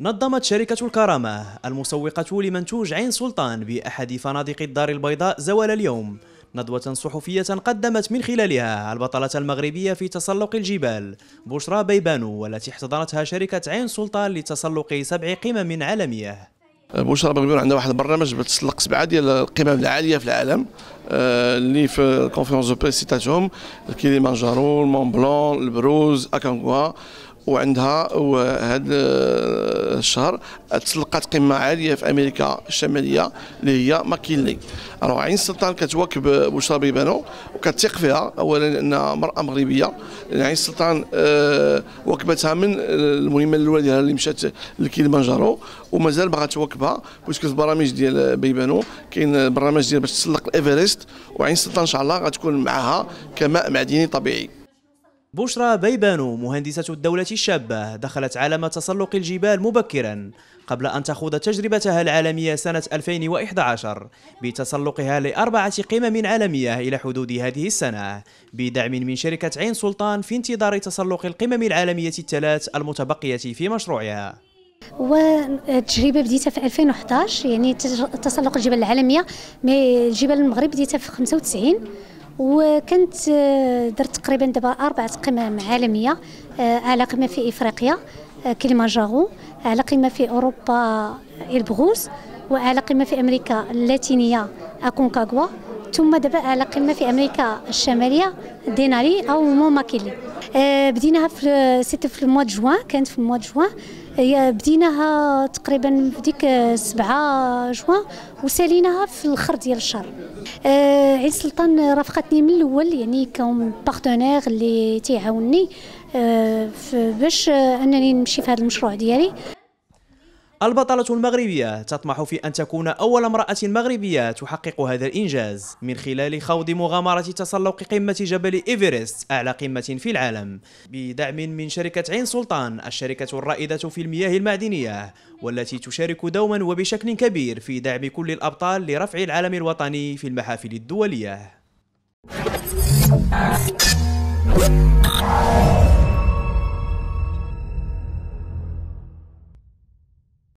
نظمت شركة الكرامة المسوقة لمنتوج عين سلطان بأحد فنادق الدار البيضاء زوال اليوم ندوة صحفية قدمت من خلالها البطلة المغربية في تسلق الجبال بشرى بيبانو والتي احتضنتها شركة عين سلطان لتسلق سبع قمم عالمية بشرى بيبانو عندها واحد البرنامج بتسلق سبعة ديال القمم العالية في العالم L'IF, euh, conférence de presse qui est les Manjaro, le Mont Blanc, le Bruz, Akangua Akangwa. وعندها وهذا آه، الشهر تلقات قمه عاليه في امريكا الشماليه اللي هي ماكينلي راه عين السلطان كتواكب بشرى بيبانو وكتثق فيها اولا انها مراه مغربيه عين السلطان آه واكبتها من المهمه الاولى ديالها اللي مشات لكيلمانجارو ومازال باغا تواكبها باسكو في البرامج ديال بيبانو كاين البرنامج ديال باش تسلق الايفرست وعين السلطان ان شاء الله غتكون معها كماء معدني طبيعي بشرى بيبانو مهندسة الدولة الشابة دخلت عالم تسلق الجبال مبكرا قبل أن تخوض تجربتها العالمية سنة 2011 بتسلقها لأربعة قمم عالمية إلى حدود هذه السنة بدعم من شركة عين سلطان في انتظار تسلق القمم العالمية الثلاث المتبقية في مشروعها والتجربه بديتها في 2011 يعني تسلق الجبال العالميه مي الجبال المغرب بديتها في 95 وكنت آه، درت تقريبا دابا اربع قمم عالميه آه، على قمه في افريقيا آه، جاغو على قمه في اوروبا البغوس وعلى قمه في امريكا اللاتينيه اكونكاغوا ثم دابا على قمه في امريكا الشماليه ديناري او موماكيلي بديناها في سيتي في الموا جوان كانت في الموا جوان هي بديناها تقريبا في ديك 7 جوان وساليناها في الاخر ديال الشهر آه عيد سلطان رافقتني من الاول يعني كون بارتنير اللي تيعاوني آه باش آه، انني نمشي في هذا المشروع ديالي البطلة المغربية تطمح في أن تكون أول امرأة مغربية تحقق هذا الإنجاز من خلال خوض مغامرة تسلق قمة جبل إيفرست أعلى قمة في العالم بدعم من شركة عين سلطان الشركة الرائدة في المياه المعدنية والتي تشارك دوما وبشكل كبير في دعم كل الأبطال لرفع العلم الوطني في المحافل الدولية